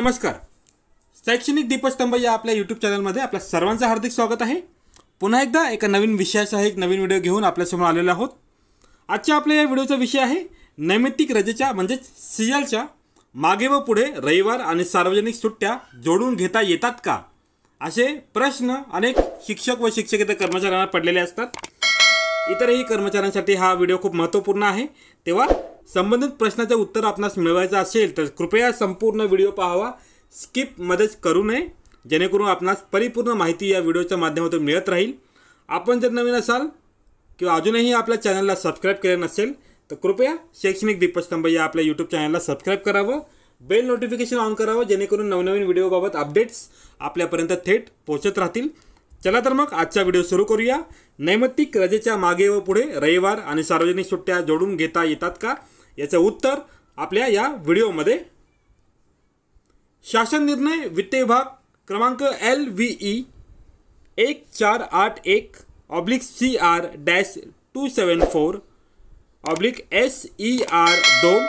नमस्कार शैक्षणिक दीपस्तंभ या आपल्या यूट्यूब चॅनलमध्ये आपल्या सर्वांचं हार्दिक स्वागत आहे पुन्हा एकदा एका नवीन विषयाचा एक नवीन व्हिडिओ घेऊन आपल्यासमोर आलेलो आहोत आजच्या आपल्या या व्हिडिओचा विषय आहे नैमित्तिक रजेच्या म्हणजेच सियालच्या मागे व पुढे रविवार आणि सार्वजनिक सुट्ट्या जोडून घेता येतात का असे प्रश्न अनेक शिक्षक व शिक्षकेतर कर्मचाऱ्यांना पडलेले असतात इतरही कर्मचाऱ्यांसाठी हा व्हिडिओ खूप महत्त्वपूर्ण आहे तेव्हा संबंधित प्रश्नाचं उत्तर आपणास मिळवायचं असेल तर कृपया संपूर्ण व्हिडिओ पाहावा स्किपमध्येच करू नये जेणेकरून आपणास परिपूर्ण माहिती या व्हिडिओच्या माध्यमातून मिळत राहील आपण जर नवीन असाल किंवा अजूनही आपल्या चॅनलला सबस्क्राईब केले नसेल तर कृपया शैक्षणिक दीपस्तंभ या आपल्या यूट्यूब चॅनलला सबस्क्राईब करावं बेल नोटिफिकेशन ऑन करावं जेणेकरून नवनवीन व्हिडिओबाबत अपडेट्स आपल्यापर्यंत थेट पोहोचत राहतील चला तर मग आजचा व्हिडिओ सुरू करूया नैमित्तिक रजेच्या मागे व पुढे रविवार आणि सार्वजनिक सुट्ट्या जोडून घेता येतात का याचं उत्तर आपल्या या व्हिडिओमध्ये शासन निर्णय वित्त विभाग क्रमांक एल व्ही ई एक चार आठ एक oblique C R dash two seven four oblique S E R दोन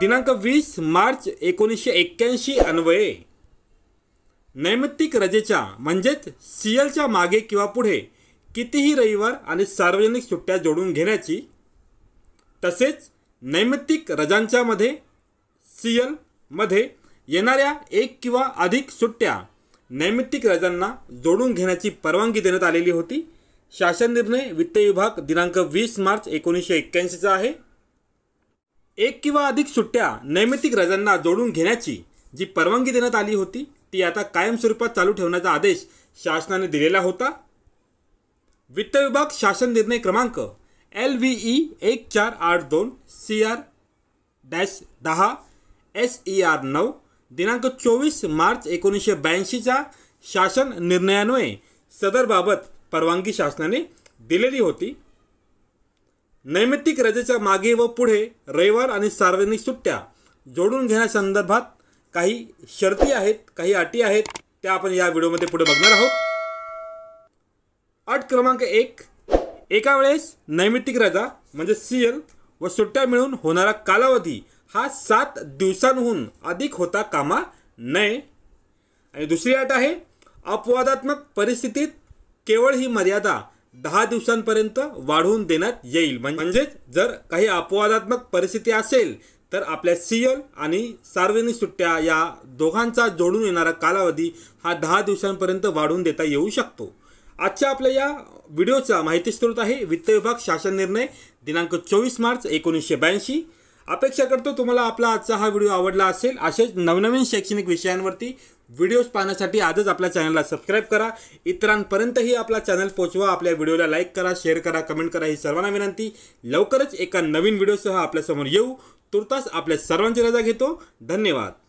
दिनांक वीस मार्च एकोणीसशे एक्क्याऐंशी अन्वये नैमित्तिक रजेच्या म्हणजेच सी एलच्या मागे किंवा पुढे कितीही रविवार आणि सार्वजनिक सुट्ट्या जोडून घेण्याची तसेच नैमित्तिक रजांच्यामध्ये सी एलमध्ये येणाऱ्या एक किंवा अधिक सुट्ट्या नैमित्तिक रजांना जोडून घेण्याची परवानगी देण्यात आलेली होती शासन निर्णय वित्त विभाग दिनांक वीस मार्च एकोणीसशे एक्क्याऐंशीचा आहे एक किंवा अधिक सुट्ट्या नैमित्तिक रजांना जोडून घेण्याची जी परवानगी देण्यात आली होती ती आता कायमस्वरूपात चालू ठेवण्याचा आदेश शासनाने दिलेला होता वित्त विभाग शासन निर्णय क्रमांक एल व्ही ई एक चार आठ दोन सी आर डॅश दहा एस ई आर नऊ दिनांक चोवीस मार्च एकोणीसशे ब्याऐंशीच्या शासन निर्णयान्वये सदरबाबत परवानगी शासनाने दिलेली होती नैमित्तिक रजेच्या मागे व पुढे रविवार आणि सार्वजनिक सुट्ट्या जोडून घेण्यासंदर्भात काही शर्ती आहेत काही अटी आहेत त्या आपण या व्हिडिओमध्ये पुढे बघणार आहोत अट क्रमांक एक एका वेळेस नैमित्तिक रजा म्हणजे सी एल व सुट्ट्या मिळून होणारा कालावधी हा सात दिवसांहून अधिक होता कामा नये आणि दुसरी अट आहे अपवादात्मक परिस्थितीत केवळ ही मर्यादा दहा दिवसांपर्यंत वाढवून देण्यात येईल म्हणजेच जर काही अपवादात्मक परिस्थिती असेल तर आपल्या सीएल आणि सार्वजनिक सुट्ट्या या दोघांचा जोडून येणारा कालावधी हा दहा दिवसांपर्यंत वाढवून देता येऊ शकतो आजच्या आपल्या या व्हिडिओचा माहिती स्रोत आहे वित्त विभाग शासन निर्णय दिनांक चोवीस मार्च एकोणीसशे ब्याऐंशी अपेक्षा करतो तुम्हाला आपला आजचा हा व्हिडिओ आवडला असेल असेच नवनवीन शैक्षणिक विषयांवरती व्हिडिओज पाहण्यासाठी आजच आपल्या चॅनलला सबस्क्राईब करा इतरांपर्यंतही आपला चॅनल पोचवा आपल्या व्हिडिओला लाईक करा शेअर करा कमेंट करा ही सर्वांना विनंती लवकरच एका नवीन व्हिडिओसह आपल्यासमोर येऊ तुर्तास आपल्या सर्वांची रजा घेतो धन्यवाद